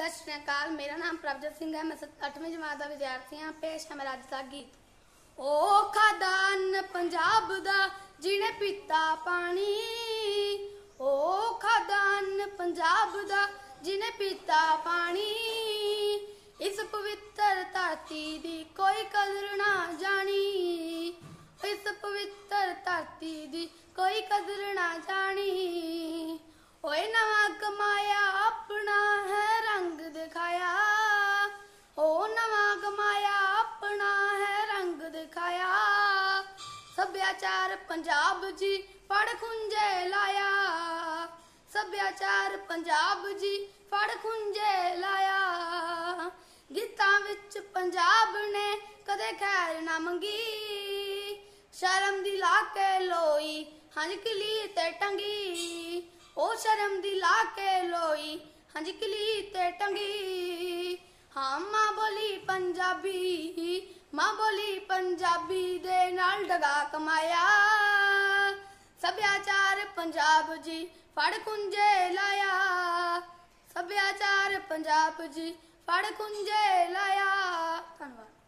ਸਤਿ ਸ਼੍ਰੀ ਅਕਾਲ ਮੇਰਾ ਨਾਮ ਪ੍ਰਭਜੋਤ ਸਿੰਘ ਹੈ ਮੈਂ 8ਵੀਂ ਜਮਾਤ ਦਾ ਵਿਦਿਆਰਥੀ ਹਾਂ ਪੇਸ਼ ਹੈ ਮੇਰਾ ਅੱਜ ਦਾ ਗੀਤ ਓ ਖਾਦਾਨ ਪੰਜਾਬ ਦਾ ਜਿਹਨੇ ਪੀਤਾ ਪਾਣੀ ਓ ਖਾਦਾਨ ਪੰਜਾਬ ਦਾ ਜਿਹਨੇ ਪੀਤਾ ਪਾਣੀ ਇਸ ਪਵਿੱਤਰ ਧਰਤੀ ਦੀ ਕੋਈ ਕਦਰ ਨਾ ਜਾਣੀ ਇਸ ਪਵਿੱਤਰ ਧਰਤੀ ਦੀ ਕੋਈ ਕਦਰ ਨਾ ਜਾਣੀ ਸੱਭਿਆਚਾਰ ਪੰਜਾਬ ਜੀ ਫੜ ਖੁੰਝੇ ਲਾਇਆ ਸੱਭਿਆਚਾਰ ਪੰਜਾਬ ਜੀ ਫੜ ਖੁੰਝੇ ਲਾਇਆ ਗੀਤਾਂ ਵਿੱਚ ਪੰਜਾਬ ਨੇ ਕਦੇ ਖੈਰ ਨਾ ਮੰਗੀ ਸ਼ਰਮ ਦੀ ਲਾ ਕੇ ਲੋਈ ਹੰਝਕਲੀ ਤੇ ਟੰਗੀ ਉਹ ਸ਼ਰਮ ਦੀ ਲਾ ਕੇ ਲੋਈ ਹੰਝਕਲੀ ਤੇ ਟੰਗੀ ਹਾਂ ਮਾਂ ਬੋਲੀ ਪੰਜਾਬੀ ਮਾਂ ਬੋਲੀ ਪੰਜਾਬੀ ਦੇ ਨਾਲ ਡਗਾ ਕਮਾਇਆ ਸਭਿਆਚਾਰ ਪੰਜਾਬ ਜੀ ਫੜ ਕੁੰਜੇ ਲਾਇਆ ਸਭਿਆਚਾਰ ਪੰਜਾਬ ਜੀ ਫੜ ਕੁੰਜੇ ਲਾਇਆ ਧੰਨਵਾਦ